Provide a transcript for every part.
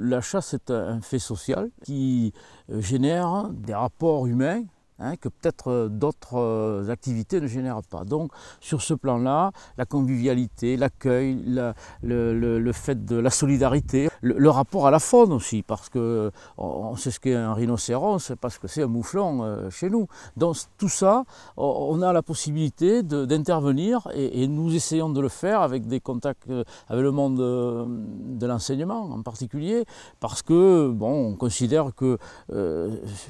La chasse est un fait social qui euh, génère des rapports humains Hein, que peut-être euh, d'autres euh, activités ne génèrent pas. Donc sur ce plan-là, la convivialité, l'accueil, le, fait de la solidarité, le, rapport à la faune aussi, parce que euh, on, sait ce qu'est un rhinocéros, parce que c'est un mouflon chez nous. Donc tout ça, on a la possibilité d'intervenir et, nous essayons de le faire avec des contacts avec le monde de, l'enseignement en particulier, parce que bon, on considère que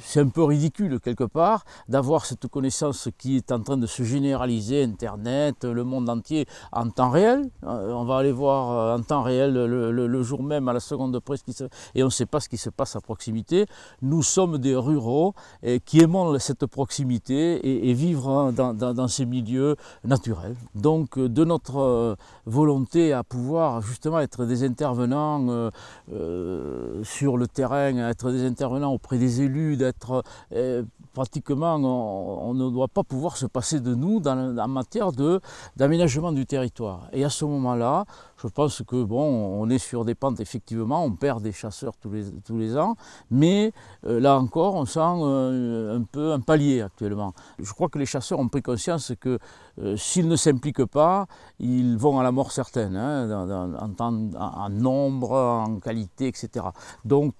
c'est un peu ridicule quelque part d'avoir cette connaissance qui est en train de se généraliser, Internet, le monde entier, en temps réel. Euh, on va aller voir euh, en temps réel le, jour même, à la seconde presse, et on ne sait pas ce qui se passe à proximité. Nous sommes des ruraux qui aimons cette proximité et, vivre hein, dans, ces milieux naturels. Donc, euh, de notre volonté à pouvoir justement être des intervenants sur le terrain, être des intervenants auprès des élus, d'être pratiquement, on, ne doit pas pouvoir se passer de nous dans, en matière d'aménagement du territoire. Et à ce moment-là, je pense que bon, on est sur des pentes effectivement, on perd des chasseurs tous les, tous les ans, mais euh, là encore, on sent euh, un peu un palier actuellement. Je crois que les chasseurs ont pris conscience que euh, s'ils ne s'impliquent pas, ils vont à la mort certaine, hein, en, nombre, en qualité, etc. Donc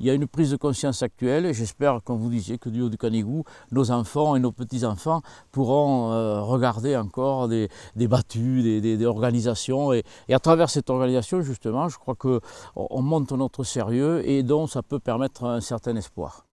il y a une prise de conscience actuelle et j'espère, comme vous disiez, que du haut du Canigou, nos enfants et nos petits-enfants pourront regarder encore des, battues, des, organisations et à travers cette organisation, justement, je crois qu'on monte notre sérieux et donc ça peut permettre un certain espoir.